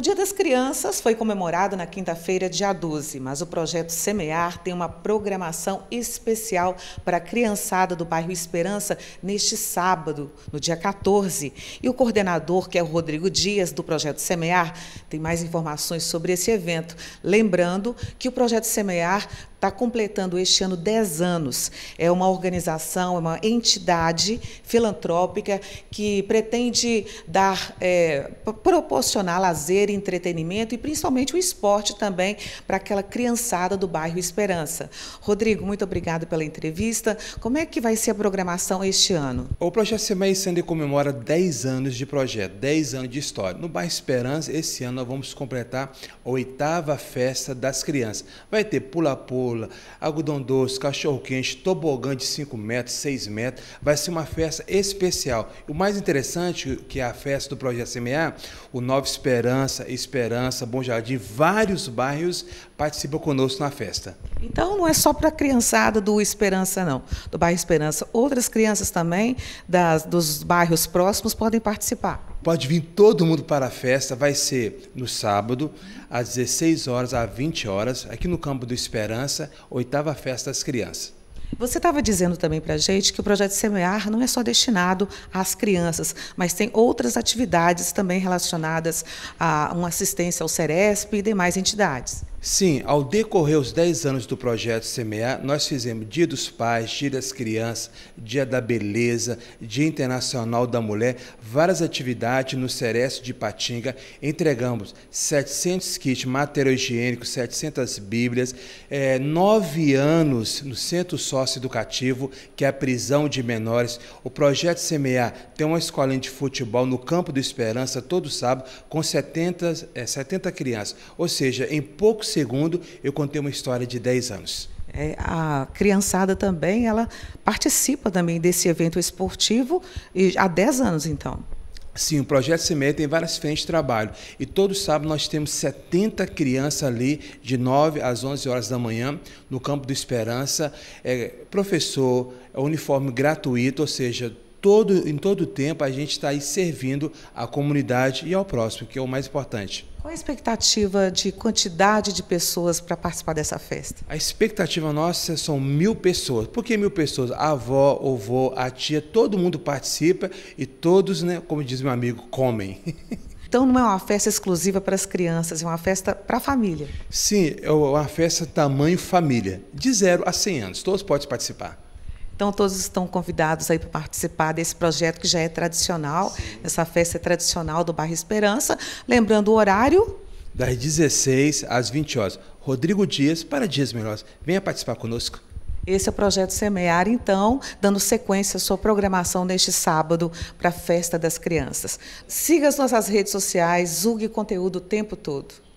O Dia das Crianças foi comemorado na quinta-feira, dia 12, mas o projeto Semear tem uma programação especial para a criançada do bairro Esperança neste sábado, no dia 14. E o coordenador, que é o Rodrigo Dias, do projeto Semear, tem mais informações sobre esse evento. Lembrando que o projeto Semear está completando este ano 10 anos. É uma organização, é uma entidade filantrópica que pretende dar, é, proporcionar lazer, entretenimento e principalmente o esporte também para aquela criançada do bairro Esperança. Rodrigo, muito obrigado pela entrevista. Como é que vai ser a programação este ano? O projeto Semeia Sandy comemora 10 anos de projeto, 10 anos de história. No bairro Esperança, esse ano nós vamos completar a oitava festa das crianças. Vai ter pula-pula, cebola, algodão doce, cachorro-quente, tobogã de 5 metros, 6 metros. Vai ser uma festa especial. O mais interessante que é a festa do Projeto CMA, o Nova Esperança, Esperança, Bom Jardim, vários bairros participam conosco na festa. Então não é só para a criançada do Esperança, não, do bairro Esperança. Outras crianças também das, dos bairros próximos podem participar. Pode vir todo mundo para a festa, vai ser no sábado, às 16 horas às 20 horas, aqui no Campo do Esperança, oitava festa das crianças. Você estava dizendo também para a gente que o projeto Semear não é só destinado às crianças, mas tem outras atividades também relacionadas a uma assistência ao Ceresp e demais entidades. Sim, ao decorrer os 10 anos do projeto Semear, nós fizemos Dia dos Pais, Dia das Crianças, Dia da Beleza, Dia Internacional da Mulher, várias atividades no Cereço de Patinga. Entregamos 700 kits material higiênico, 700 bíblias, é, nove anos no Centro Sócio Educativo, que é a prisão de menores. O projeto Semear tem uma escolinha de futebol no Campo do Esperança todo sábado com 70, é, 70 crianças, ou seja, em poucos segundo eu contei uma história de 10 anos. É, a criançada também, ela participa também desse evento esportivo e, há 10 anos, então. Sim, o Projeto Semeia tem várias frentes de trabalho. E todo sábado nós temos 70 crianças ali, de 9 às 11 horas da manhã, no Campo do Esperança. É, professor, é uniforme gratuito, ou seja, todo, em todo o tempo a gente está aí servindo à comunidade e ao próximo, que é o mais importante. Qual a expectativa de quantidade de pessoas para participar dessa festa? A expectativa nossa são mil pessoas. Por que mil pessoas? A avó, o avô, a tia, todo mundo participa e todos, né, como diz meu amigo, comem. Então não é uma festa exclusiva para as crianças, é uma festa para a família. Sim, é uma festa tamanho família, de 0 a 100 anos, todos podem participar. Então, todos estão convidados aí para participar desse projeto que já é tradicional, Sim. essa festa é tradicional do bairro Esperança. Lembrando o horário. Das 16 às 20 horas. Rodrigo Dias para Dias Melhores. Venha participar conosco. Esse é o projeto Semear, então, dando sequência à sua programação neste sábado para a Festa das Crianças. Siga as nossas redes sociais, julgue conteúdo o tempo todo.